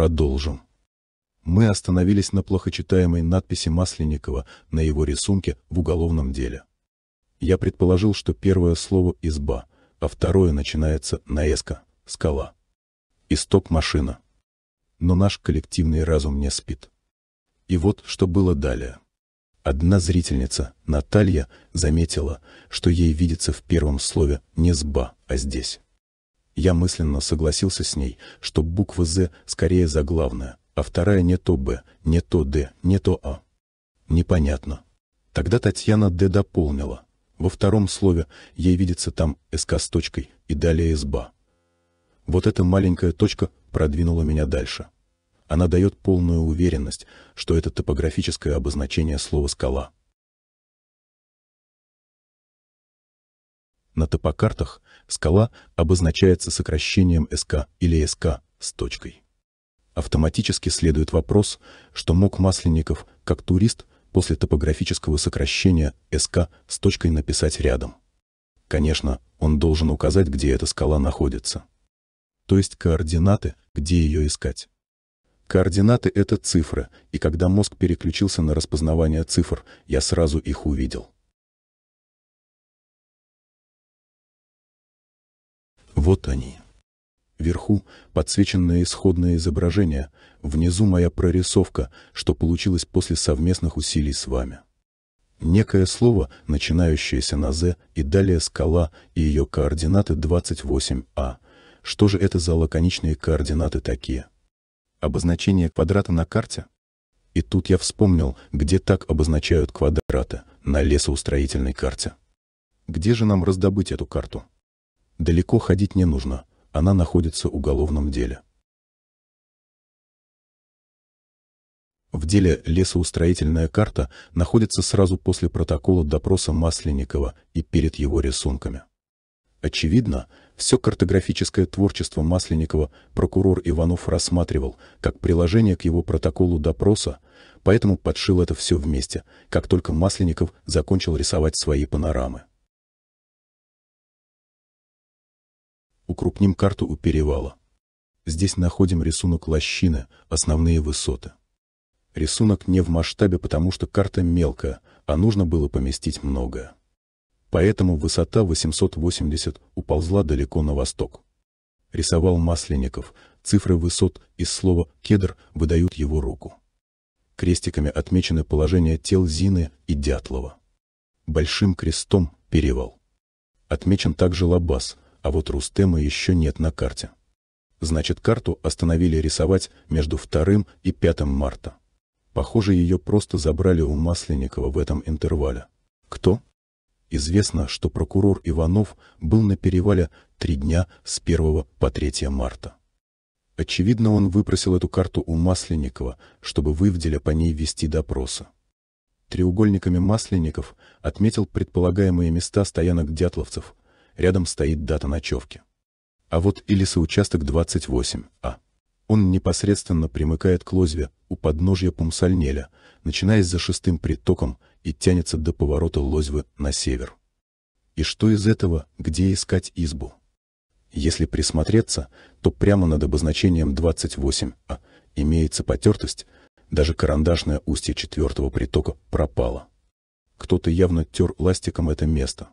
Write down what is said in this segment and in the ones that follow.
Продолжим. Мы остановились на плохо читаемой надписи Масленникова на его рисунке в уголовном деле. Я предположил, что первое слово «изба», а второе начинается на — «скала». И стоп-машина. Но наш коллективный разум не спит. И вот что было далее. Одна зрительница, Наталья, заметила, что ей видится в первом слове не «сба», а «здесь». Я мысленно согласился с ней, что буква «З» скорее заглавная, а вторая не то «Б», не то «Д», не то «А». Непонятно. Тогда Татьяна «Д» дополнила. Во втором слове ей видится там «СК» с точкой и далее «СБА». Вот эта маленькая точка продвинула меня дальше. Она дает полную уверенность, что это топографическое обозначение слова «скала». На топокартах скала обозначается сокращением СК или СК с точкой. Автоматически следует вопрос, что мог Масленников, как турист, после топографического сокращения СК с точкой написать рядом. Конечно, он должен указать, где эта скала находится. То есть координаты, где ее искать. Координаты — это цифры, и когда мозг переключился на распознавание цифр, я сразу их увидел. Вот они. Вверху подсвеченное исходное изображение, внизу моя прорисовка, что получилось после совместных усилий с вами. Некое слово, начинающееся на «З» и далее скала и ее координаты 28А. Что же это за лаконичные координаты такие? Обозначение квадрата на карте? И тут я вспомнил, где так обозначают квадраты на лесоустроительной карте. Где же нам раздобыть эту карту? Далеко ходить не нужно, она находится в уголовном деле. В деле лесоустроительная карта находится сразу после протокола допроса Масленникова и перед его рисунками. Очевидно, все картографическое творчество Масленникова прокурор Иванов рассматривал как приложение к его протоколу допроса, поэтому подшил это все вместе, как только Масленников закончил рисовать свои панорамы. укрупним карту у перевала. Здесь находим рисунок лощины, основные высоты. Рисунок не в масштабе, потому что карта мелкая, а нужно было поместить многое. Поэтому высота 880 уползла далеко на восток. Рисовал Масленников, цифры высот из слова «кедр» выдают его руку. Крестиками отмечены положения тел Зины и Дятлова. Большим крестом – перевал. Отмечен также Лабаз – а вот Рустема еще нет на карте. Значит, карту остановили рисовать между 2 и 5 марта. Похоже, ее просто забрали у Масленникова в этом интервале. Кто? Известно, что прокурор Иванов был на перевале три дня с 1 по 3 марта. Очевидно, он выпросил эту карту у Масленникова, чтобы вывделя по ней вести допросы. Треугольниками Масленников отметил предполагаемые места стоянок дятловцев, Рядом стоит дата ночевки. А вот и лесоучасток 28А. Он непосредственно примыкает к Лозве у подножья Пумсальнеля, начиная за шестым притоком и тянется до поворота Лозвы на север. И что из этого, где искать избу? Если присмотреться, то прямо над обозначением 28А имеется потертость, даже карандашное устье четвертого притока пропало. Кто-то явно тер ластиком это место.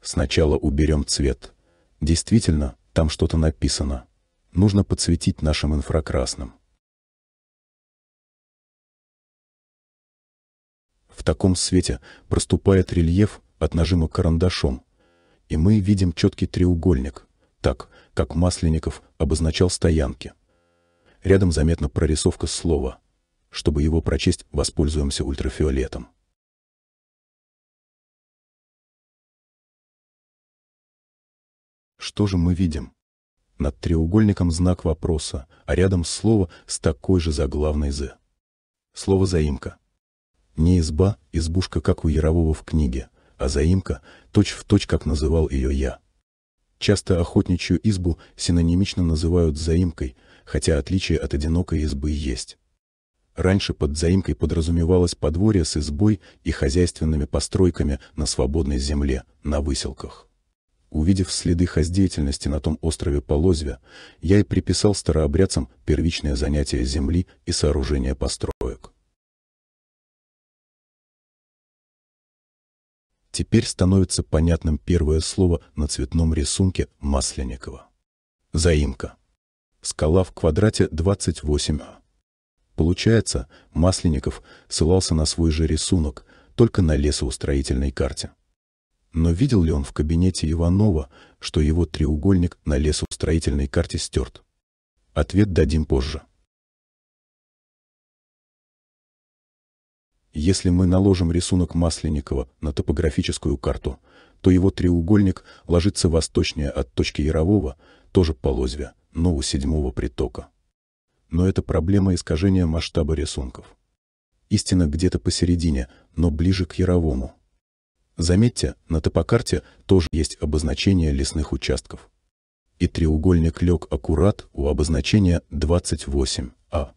Сначала уберем цвет. Действительно, там что-то написано. Нужно подсветить нашим инфракрасным. В таком свете проступает рельеф от нажима карандашом, и мы видим четкий треугольник, так, как Масленников обозначал стоянки. Рядом заметна прорисовка слова. Чтобы его прочесть, воспользуемся ультрафиолетом. Что же мы видим? Над треугольником знак вопроса, а рядом слово с такой же заглавной «з». Слово «заимка». Не изба, избушка, как у Ярового в книге, а заимка, точь-в-точь, точь, как называл ее я. Часто охотничью избу синонимично называют заимкой, хотя отличие от одинокой избы есть. Раньше под заимкой подразумевалось подворье с избой и хозяйственными постройками на свободной земле, на выселках. Увидев следы хоздеятельности на том острове Полозья, я и приписал старообрядцам первичное занятие земли и сооружение построек. Теперь становится понятным первое слово на цветном рисунке Масленникова. Заимка. Скала в квадрате 28а. Получается, Масленников ссылался на свой же рисунок, только на лесоустроительной карте. Но видел ли он в кабинете Иванова, что его треугольник на лесостроительной карте стерт? Ответ дадим позже. Если мы наложим рисунок Масленникова на топографическую карту, то его треугольник ложится восточнее от точки Ярового, тоже полозвя, но у седьмого притока. Но это проблема искажения масштаба рисунков. Истина где-то посередине, но ближе к Яровому. Заметьте, на топокарте тоже есть обозначение лесных участков. И треугольник лег аккурат у обозначения 28А.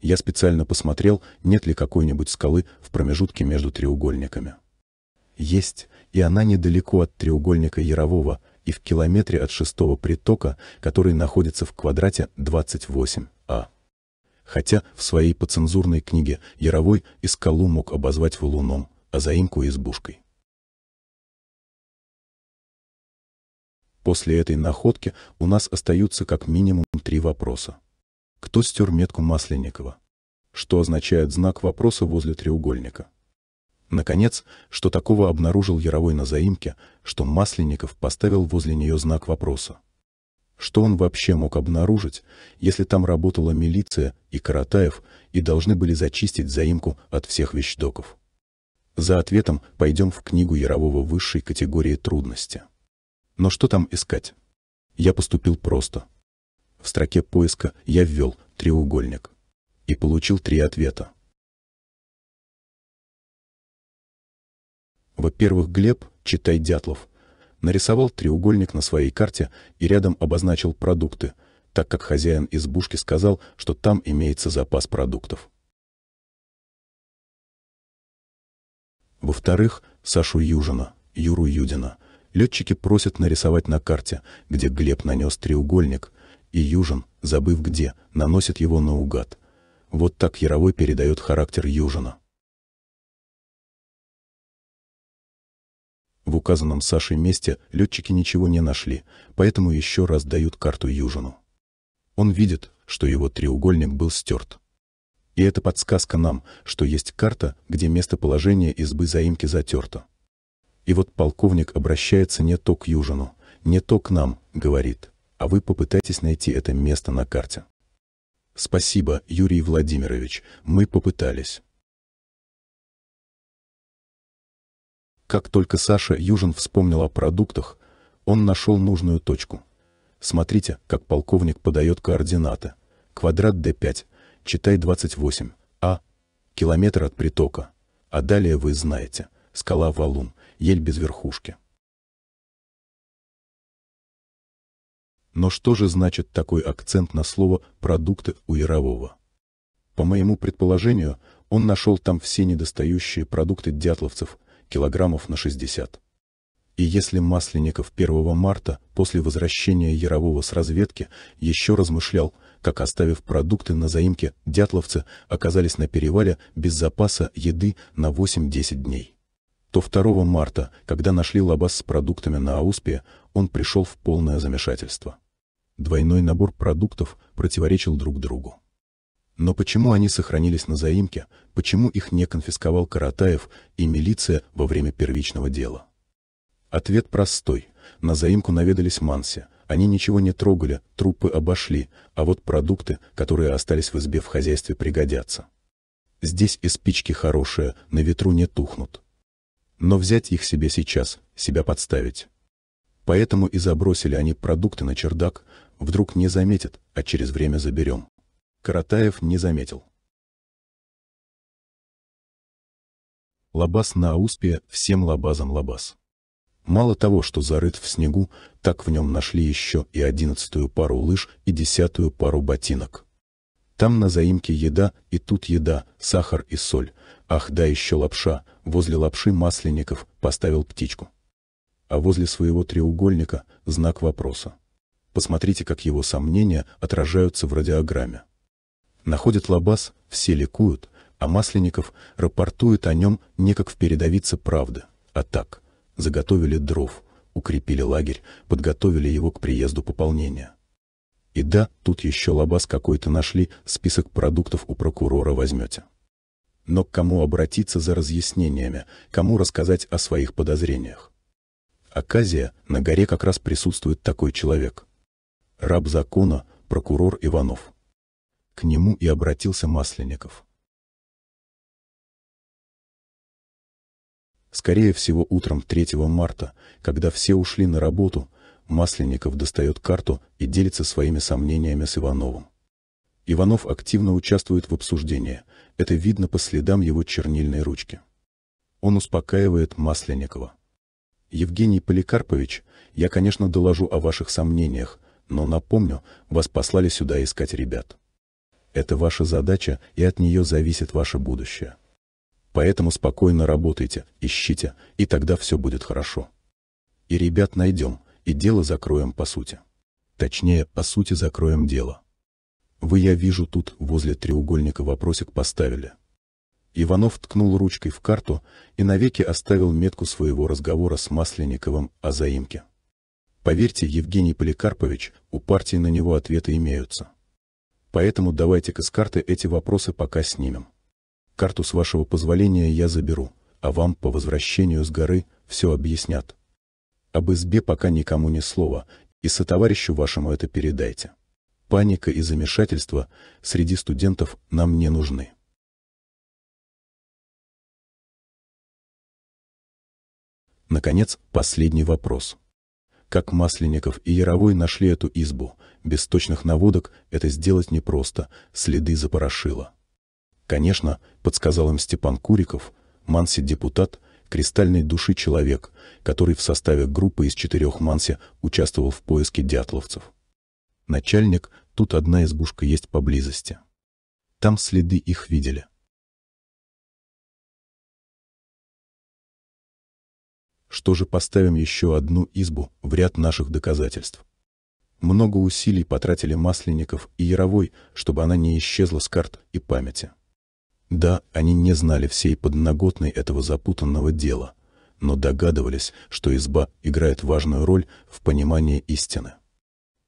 Я специально посмотрел, нет ли какой-нибудь скалы в промежутке между треугольниками. Есть, и она недалеко от треугольника Ярового и в километре от шестого притока, который находится в квадрате 28А хотя в своей подцензурной книге Яровой и скалу мог обозвать валуном, а заимку — избушкой. После этой находки у нас остаются как минимум три вопроса. Кто стер метку Масленникова? Что означает знак вопроса возле треугольника? Наконец, что такого обнаружил Яровой на заимке, что Масленников поставил возле нее знак вопроса? Что он вообще мог обнаружить, если там работала милиция и Каратаев и должны были зачистить заимку от всех вещдоков? За ответом пойдем в книгу Ярового высшей категории трудности. Но что там искать? Я поступил просто. В строке поиска я ввел треугольник и получил три ответа. Во-первых, Глеб, читай Дятлов, нарисовал треугольник на своей карте и рядом обозначил продукты, так как хозяин избушки сказал, что там имеется запас продуктов. Во-вторых, Сашу Южина, Юру Юдина. Летчики просят нарисовать на карте, где Глеб нанес треугольник, и Южин, забыв где, наносит его наугад. Вот так Яровой передает характер Южина. В указанном Сашей месте летчики ничего не нашли, поэтому еще раз дают карту Южину. Он видит, что его треугольник был стерт. И это подсказка нам, что есть карта, где местоположение избы заимки затерто. И вот полковник обращается не то к Южину, не то к нам, говорит, а вы попытайтесь найти это место на карте. Спасибо, Юрий Владимирович, мы попытались. Как только Саша Южин вспомнил о продуктах, он нашел нужную точку. Смотрите, как полковник подает координаты. Квадрат D5, читай 28, А, километр от притока. А далее вы знаете, скала Валун, ель без верхушки. Но что же значит такой акцент на слово «продукты» у Ярового? По моему предположению, он нашел там все недостающие продукты дятловцев – килограммов на 60. И если Масленников 1 марта после возвращения Ярового с разведки еще размышлял, как оставив продукты на заимке, дятловцы оказались на перевале без запаса еды на 8-10 дней. То 2 марта, когда нашли лабаз с продуктами на Ауспе, он пришел в полное замешательство. Двойной набор продуктов противоречил друг другу. Но почему они сохранились на заимке, почему их не конфисковал Каратаев и милиция во время первичного дела? Ответ простой. На заимку наведались манси, они ничего не трогали, трупы обошли, а вот продукты, которые остались в избе в хозяйстве, пригодятся. Здесь и спички хорошие, на ветру не тухнут. Но взять их себе сейчас, себя подставить. Поэтому и забросили они продукты на чердак, вдруг не заметят, а через время заберем. Каратаев не заметил. Лабаз на Ауспе всем лабазам лабаз. Мало того, что зарыт в снегу, так в нем нашли еще и одиннадцатую пару лыж и десятую пару ботинок. Там на заимке еда, и тут еда, сахар и соль. Ах, да еще лапша, возле лапши Масленников поставил птичку. А возле своего треугольника — знак вопроса. Посмотрите, как его сомнения отражаются в радиограмме. Находят лабаз, все ликуют, а Масленников рапортует о нем не как в передовице «Правды», а так. Заготовили дров, укрепили лагерь, подготовили его к приезду пополнения. И да, тут еще лабаз какой-то нашли, список продуктов у прокурора возьмете. Но к кому обратиться за разъяснениями, кому рассказать о своих подозрениях? Аказия, на горе как раз присутствует такой человек. Раб закона, прокурор Иванов. К нему и обратился Масленников. Скорее всего, утром 3 марта, когда все ушли на работу, Масленников достает карту и делится своими сомнениями с Ивановым. Иванов активно участвует в обсуждении, это видно по следам его чернильной ручки. Он успокаивает Масленникова. «Евгений Поликарпович, я, конечно, доложу о ваших сомнениях, но напомню, вас послали сюда искать ребят. Это ваша задача, и от нее зависит ваше будущее. Поэтому спокойно работайте, ищите, и тогда все будет хорошо. И ребят найдем, и дело закроем по сути. Точнее, по сути закроем дело. Вы, я вижу, тут возле треугольника вопросик поставили. Иванов ткнул ручкой в карту и навеки оставил метку своего разговора с Масленниковым о заимке. Поверьте, Евгений Поликарпович, у партии на него ответы имеются. Поэтому давайте-ка с карты эти вопросы пока снимем. Карту с вашего позволения я заберу, а вам по возвращению с горы все объяснят. Об избе пока никому ни слова, и сотоварищу вашему это передайте. Паника и замешательство среди студентов нам не нужны. Наконец, последний вопрос. Как Масленников и Яровой нашли эту избу? Без точных наводок это сделать непросто, следы запорошило. Конечно, подсказал им Степан Куриков, манси-депутат, кристальной души человек, который в составе группы из четырех манси участвовал в поиске дятловцев. Начальник, тут одна избушка есть поблизости. Там следы их видели. Что же поставим еще одну избу в ряд наших доказательств? Много усилий потратили Масленников и Яровой, чтобы она не исчезла с карт и памяти. Да, они не знали всей подноготной этого запутанного дела, но догадывались, что изба играет важную роль в понимании истины.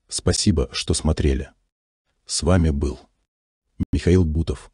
Спасибо, что смотрели. С вами был Михаил Бутов.